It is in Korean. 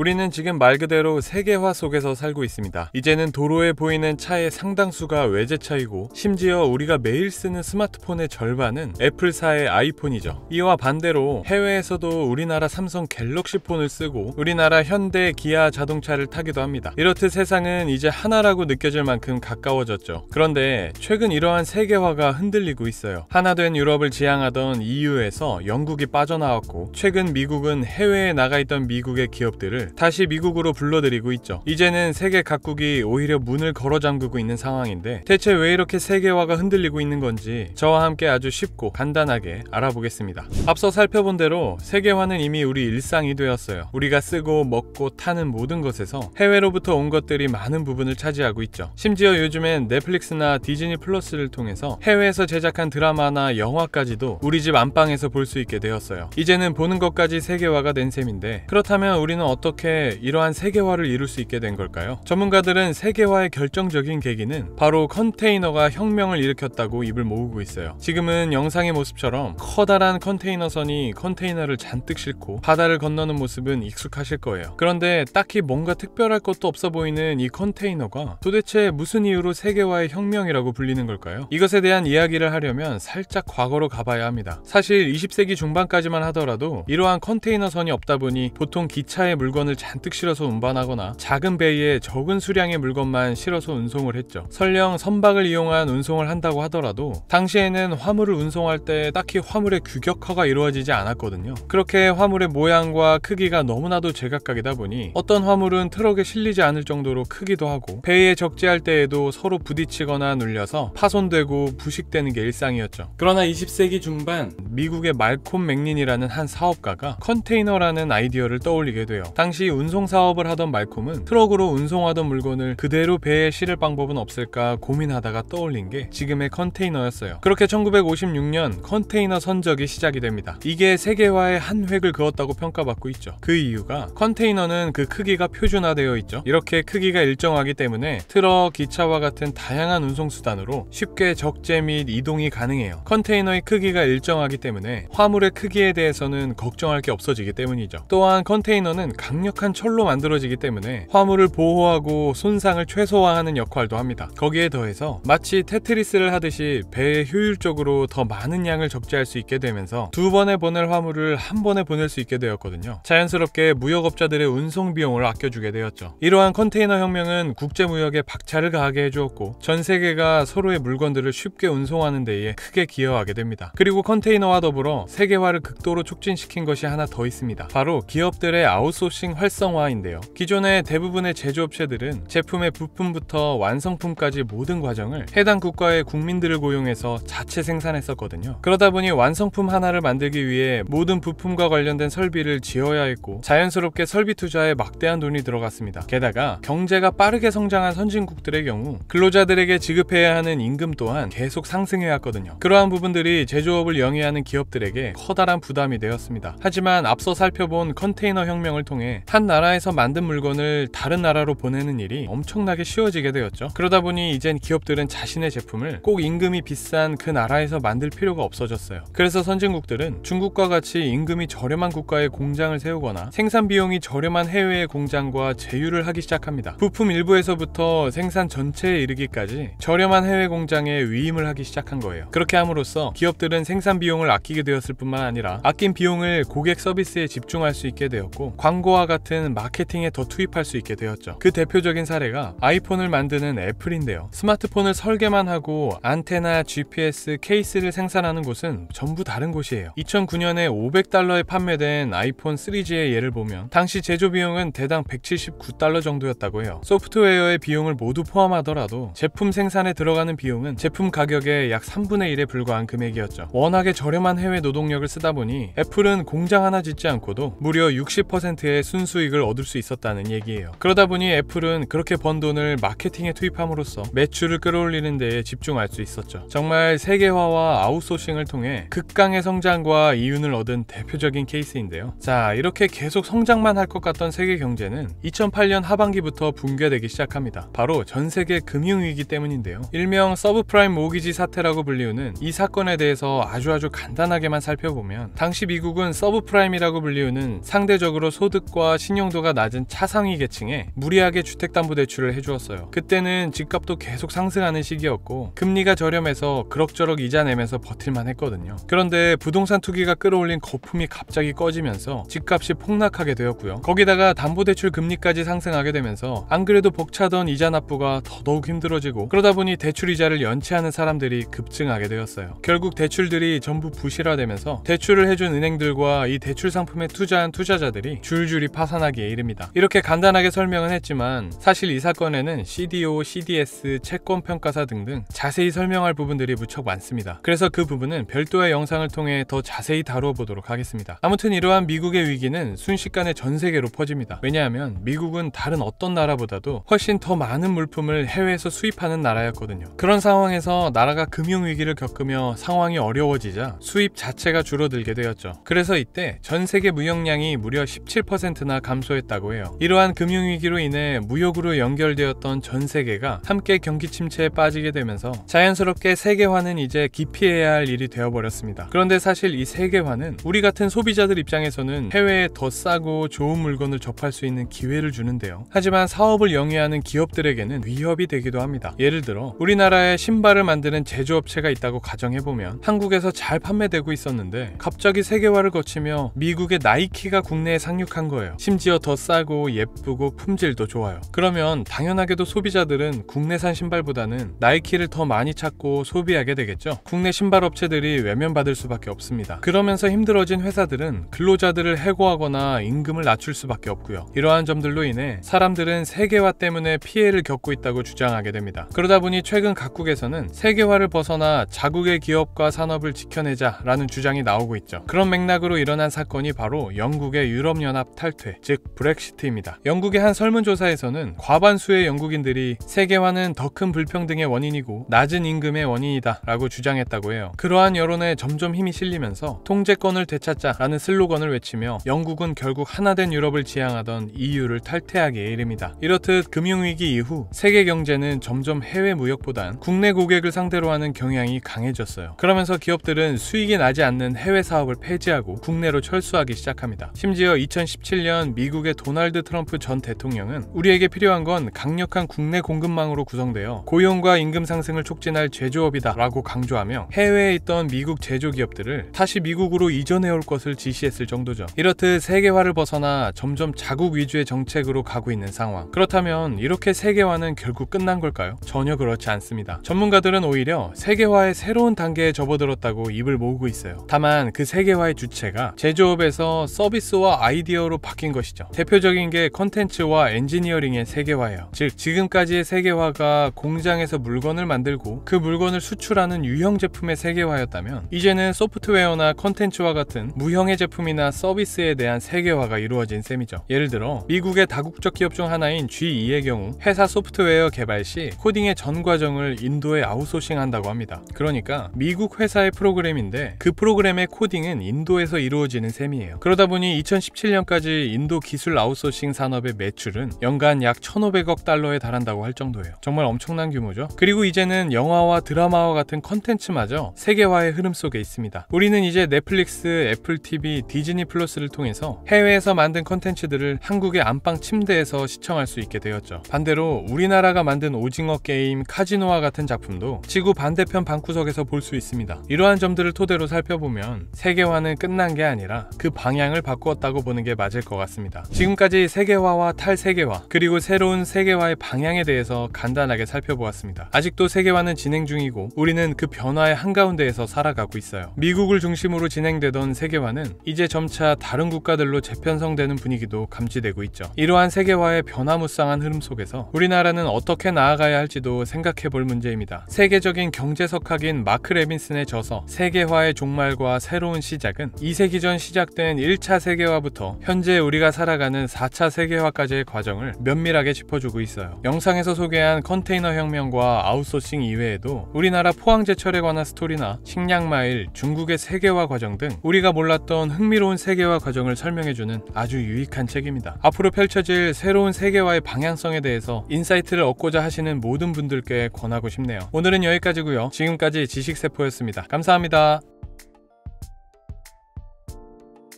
우리는 지금 말 그대로 세계화 속에서 살고 있습니다. 이제는 도로에 보이는 차의 상당수가 외제차이고 심지어 우리가 매일 쓰는 스마트폰의 절반은 애플사의 아이폰이죠. 이와 반대로 해외에서도 우리나라 삼성 갤럭시 폰을 쓰고 우리나라 현대 기아 자동차를 타기도 합니다. 이렇듯 세상은 이제 하나라고 느껴질 만큼 가까워졌죠. 그런데 최근 이러한 세계화가 흔들리고 있어요. 하나된 유럽을 지향하던 EU에서 영국이 빠져나왔고 최근 미국은 해외에 나가 있던 미국의 기업들을 다시 미국으로 불러들이고 있죠. 이제는 세계 각국이 오히려 문을 걸어 잠그고 있는 상황인데 대체 왜 이렇게 세계화가 흔들리고 있는 건지 저와 함께 아주 쉽고 간단하게 알아보겠습니다. 앞서 살펴본 대로 세계화는 이미 우리 일상이 되었어요. 우리가 쓰고 먹고 타는 모든 것에서 해외로부터 온 것들이 많은 부분을 차지하고 있죠. 심지어 요즘엔 넷플릭스나 디즈니 플러스를 통해서 해외에서 제작한 드라마나 영화까지도 우리 집 안방에서 볼 수 있게 되었어요. 이제는 보는 것까지 세계화가 된 셈인데 그렇다면 우리는 어떻게 어떻게 이러한 세계화를 이룰 수 있게 된 걸까요? 전문가들은 세계화의 결정적인 계기는 바로 컨테이너가 혁명을 일으켰다고 입을 모으고 있어요. 지금은 영상의 모습처럼 커다란 컨테이너선이 컨테이너를 잔뜩 싣고 바다를 건너는 모습은 익숙하실 거예요. 그런데 딱히 뭔가 특별할 것도 없어 보이는 이 컨테이너가 도대체 무슨 이유로 세계화의 혁명이라고 불리는 걸까요? 이것에 대한 이야기를 하려면 살짝 과거로 가봐야 합니다. 사실 20세기 중반까지만 하더라도 이러한 컨테이너선이 없다 보니 보통 기차에 물건을 물건을 잔뜩 실어서 운반하거나 작은 베이에 적은 수량의 물건만 실어서 운송을 했죠. 설령 선박을 이용한 운송을 한다고 하더라도 당시에는 화물을 운송할 때 딱히 화물의 규격화가 이루어지지 않았거든요. 그렇게 화물의 모양과 크기가 너무나도 제각각이다 보니 어떤 화물은 트럭에 실리지 않을 정도로 크기도 하고 베이에 적재할 때에도 서로 부딪히거나 눌려서 파손되고 부식되는 게 일상이었죠. 그러나 20세기 중반 미국의 말콤 맥린이라는 한 사업가가 컨테이너라는 아이디어를 떠올리게 돼요. 당시 당시 운송 사업을 하던 말콤은 트럭으로 운송하던 물건을 그대로 배에 실을 방법은 없을까 고민하다가 떠올린 게 지금의 컨테이너였어요. 그렇게 1956년 컨테이너 선적이 시작이 됩니다. 이게 세계화의 한 획을 그었다고 평가받고 있죠. 그 이유가 컨테이너는 그 크기가 표준화되어 있죠. 이렇게 크기가 일정하기 때문에 트럭, 기차와 같은 다양한 운송수단으로 쉽게 적재 및 이동이 가능해요. 컨테이너의 크기가 일정하기 때문에 화물의 크기에 대해서는 걱정할 게 없어지기 때문이죠. 또한 컨테이너는 강력 강력한 철로 만들어지기 때문에 화물을 보호하고 손상을 최소화하는 역할도 합니다. 거기에 더해서 마치 테트리스를 하듯이 배에 효율적으로 더 많은 양을 적재할 수 있게 되면서 두 번에 보낼 화물을 한 번에 보낼 수 있게 되었거든요. 자연스럽게 무역업자들의 운송 비용을 아껴주게 되었죠. 이러한 컨테이너 혁명은 국제무역에 박차를 가하게 해주었고 전 세계가 서로의 물건들을 쉽게 운송하는 데에 크게 기여하게 됩니다. 그리고 컨테이너와 더불어 세계화를 극도로 촉진시킨 것이 하나 더 있습니다. 바로 기업들의 아웃소싱 마케팅 활성화인데요. 기존의 대부분의 제조업체들은 제품의 부품부터 완성품까지 모든 과정을 해당 국가의 국민들을 고용해서 자체 생산했었거든요. 그러다 보니 완성품 하나를 만들기 위해 모든 부품과 관련된 설비를 지어야 했고 자연스럽게 설비 투자에 막대한 돈이 들어갔습니다. 게다가 경제가 빠르게 성장한 선진국들의 경우 근로자들에게 지급해야 하는 임금 또한 계속 상승해왔거든요. 그러한 부분들이 제조업을 영위하는 기업들에게 커다란 부담이 되었습니다. 하지만 앞서 살펴본 컨테이너 혁명을 통해 한 나라에서 만든 물건을 다른 나라로 보내는 일이 엄청나게 쉬워지게 되었죠. 그러다 보니 이젠 기업들은 자신의 제품을 꼭 임금이 비싼 그 나라에서 만들 필요가 없어졌어요. 그래서 선진국들은 중국과 같이 임금이 저렴한 국가에 공장을 세우거나 생산 비용이 저렴한 해외의 공장과 제휴를 하기 시작합니다. 부품 일부에서부터 생산 전체에 이르기까지 저렴한 해외 공장에 위임을 하기 시작한 거예요. 그렇게 함으로써 기업들은 생산 비용을 아끼게 되었을 뿐만 아니라 아낀 비용을 고객 서비스에 집중할 수 있게 되었고 광고와 같은 마케팅에 더 투입할 수 있게 되었죠. 그 대표적인 사례가 아이폰을 만드는 애플인데요. 스마트폰을 설계만 하고 안테나, GPS, 케이스를 생산하는 곳은 전부 다른 곳이에요. 2009년에 500달러에 판매된 아이폰 3G의 예를 보면 당시 제조 비용은 대당 179달러 정도였다고 해요. 소프트웨어의 비용을 모두 포함하더라도 제품 생산에 들어가는 비용은 제품 가격의 약 3분의 1에 불과한 금액이었죠. 워낙에 저렴한 해외 노동력을 쓰다 보니 애플은 공장 하나 짓지 않고도 무려 60%의 순 순수익을 얻을 수 있었다는 얘기예요. 그러다 보니 애플은 그렇게 번 돈을 마케팅에 투입함으로써 매출을 끌어올리는 데에 집중할 수 있었죠. 정말 세계화와 아웃소싱을 통해 극강의 성장과 이윤을 얻은 대표적인 케이스인데요. 자, 이렇게 계속 성장만 할 것 같던 세계 경제는 2008년 하반기부터 붕괴되기 시작합니다. 바로 전 세계 금융위기 때문인데요. 일명 서브프라임 모기지 사태라고 불리우는 이 사건에 대해서 아주 아주 간단하게만 살펴보면 당시 미국은 서브프라임이라고 불리우는 상대적으로 소득과 신용도가 낮은 차상위 계층에 무리하게 주택담보대출을 해주었어요. 그때는 집값도 계속 상승하는 시기였고 금리가 저렴해서 그럭저럭 이자 내면서 버틸만 했거든요. 그런데 부동산 투기가 끌어올린 거품이 갑자기 꺼지면서 집값이 폭락하게 되었고요. 거기다가 담보대출 금리까지 상승하게 되면서 안 그래도 벅차던 이자 납부가 더더욱 힘들어지고 그러다 보니 대출 이자를 연체하는 사람들이 급증하게 되었어요. 결국 대출들이 전부 부실화되면서 대출을 해준 은행들과 이 대출 상품에 투자한 투자자들이 줄줄이 파 파산하기에 이릅니다. 이렇게 간단하게 설명은 했지만 사실 이 사건에는 CDO, CDS, 채권평가사 등등 자세히 설명할 부분들이 무척 많습니다. 그래서 그 부분은 별도의 영상을 통해 더 자세히 다루어 보도록 하겠습니다. 아무튼 이러한 미국의 위기는 순식간에 전 세계로 퍼집니다. 왜냐하면 미국은 다른 어떤 나라보다도 훨씬 더 많은 물품을 해외에서 수입하는 나라였거든요. 그런 상황에서 나라가 금융위기를 겪으며 상황이 어려워지자 수입 자체가 줄어들게 되었죠. 그래서 이때 전 세계 무역량이 무려 17%나 하나 감소했다고 해요. 이러한 금융위기로 인해 무역으로 연결되었던 전 세계가 함께 경기 침체에 빠지게 되면서 자연스럽게 세계화는 이제 기피해야 할 일이 되어버렸습니다. 그런데 사실 이 세계화는 우리 같은 소비자들 입장에서는 해외에 더 싸고 좋은 물건을 접할 수 있는 기회를 주는데요. 하지만 사업을 영위하는 기업들에게는 위협이 되기도 합니다. 예를 들어 우리나라에 신발을 만드는 제조업체가 있다고 가정해보면 한국에서 잘 판매되고 있었는데 갑자기 세계화를 거치며 미국의 나이키가 국내에 상륙한 거예요. 심지어 더 싸고 예쁘고 품질도 좋아요. 그러면 당연하게도 소비자들은 국내산 신발보다는 나이키를 더 많이 찾고 소비하게 되겠죠. 국내 신발 업체들이 외면받을 수밖에 없습니다. 그러면서 힘들어진 회사들은 근로자들을 해고하거나 임금을 낮출 수밖에 없고요. 이러한 점들로 인해 사람들은 세계화 때문에 피해를 겪고 있다고 주장하게 됩니다. 그러다 보니 최근 각국에서는 세계화를 벗어나 자국의 기업과 산업을 지켜내자라는 주장이 나오고 있죠. 그런 맥락으로 일어난 사건이 바로 영국의 유럽연합 탈퇴 브렉시트, 네, 즉 브렉시트입니다. 영국의 한 설문조사에서는 과반수의 영국인들이 세계화는 더 큰 불평등의 원인이고 낮은 임금의 원인이다 라고 주장했다고 해요. 그러한 여론에 점점 힘이 실리면서 통제권을 되찾자 라는 슬로건을 외치며 영국은 결국 하나된 유럽을 지향하던 EU를 탈퇴하기에 이릅니다. 이렇듯 금융위기 이후 세계 경제는 점점 해외 무역보단 국내 고객을 상대로 하는 경향이 강해졌어요. 그러면서 기업들은 수익이 나지 않는 해외 사업을 폐지하고 국내로 철수하기 시작합니다. 심지어 2017년 2021년 미국의 도널드 트럼프 전 대통령은 우리에게 필요한 건 강력한 국내 공급망으로 구성되어 고용과 임금 상승을 촉진할 제조업이다 라고 강조하며 해외에 있던 미국 제조기업들을 다시 미국으로 이전해올 것을 지시했을 정도죠. 이렇듯 세계화를 벗어나 점점 자국 위주의 정책으로 가고 있는 상황. 그렇다면 이렇게 세계화는 결국 끝난 걸까요? 전혀 그렇지 않습니다. 전문가들은 오히려 세계화의 새로운 단계에 접어들었다고 입을 모으고 있어요. 다만 그 세계화의 주체가 제조업에서 서비스와 아이디어로 바뀌 바뀐 것이죠. 대표적인 게 컨텐츠와 엔지니어링의 세계화예요. 즉 지금까지의 세계화가 공장에서 물건을 만들고 그 물건을 수출하는 유형 제품의 세계화였다면 이제는 소프트웨어나 컨텐츠와 같은 무형의 제품이나 서비스에 대한 세계화가 이루어진 셈이죠. 예를 들어 미국의 다국적 기업 중 하나인 GE의 경우 회사 소프트웨어 개발 시 코딩의 전 과정을 인도에 아웃소싱한다고 합니다. 그러니까 미국 회사의 프로그램인데 그 프로그램의 코딩은 인도에서 이루어지는 셈이에요. 그러다 보니 2017년까지 인도 기술 아웃소싱 산업의 매출은 연간 약 1,500억 달러에 달한다고 할 정도예요. 정말 엄청난 규모죠. 그리고 이제는 영화와 드라마와 같은 컨텐츠마저 세계화의 흐름 속에 있습니다. 우리는 이제 넷플릭스, 애플 TV, 디즈니 플러스를 통해서 해외에서 만든 컨텐츠들을 한국의 안방 침대에서 시청할 수 있게 되었죠. 반대로 우리나라가 만든 오징어 게임, 카지노와 같은 작품도 지구 반대편 방구석에서 볼 수 있습니다. 이러한 점들을 토대로 살펴보면 세계화는 끝난 게 아니라 그 방향을 바꾸었다고 보는 게 맞을 것 같아요. 같습니다. 지금까지 세계화와 탈세계화 그리고 새로운 세계화의 방향에 대해서 간단하게 살펴보았습니다. 아직도 세계화는 진행 중이고 우리는 그 변화의 한가운데에서 살아가고 있어요. 미국을 중심으로 진행되던 세계화는 이제 점차 다른 국가들로 재편성되는 분위기도 감지되고 있죠. 이러한 세계화의 변화무쌍한 흐름 속에서 우리나라는 어떻게 나아가야 할지도 생각해볼 문제입니다. 세계적인 경제석학인 마크 레빈슨의 저서 세계화의 종말과 새로운 시작은 2세기 전 시작된 1차 세계화부터 현재 의 우리가 살아가는 4차 세계화까지의 과정을 면밀하게 짚어주고 있어요. 영상에서 소개한 컨테이너 혁명과 아웃소싱 이외에도 우리나라 포항제철에 관한 스토리나 식량마일, 중국의 세계화 과정 등 우리가 몰랐던 흥미로운 세계화 과정을 설명해주는 아주 유익한 책입니다. 앞으로 펼쳐질 새로운 세계화의 방향성에 대해서 인사이트를 얻고자 하시는 모든 분들께 권하고 싶네요. 오늘은 여기까지고요. 지금까지 지식세포였습니다. 감사합니다.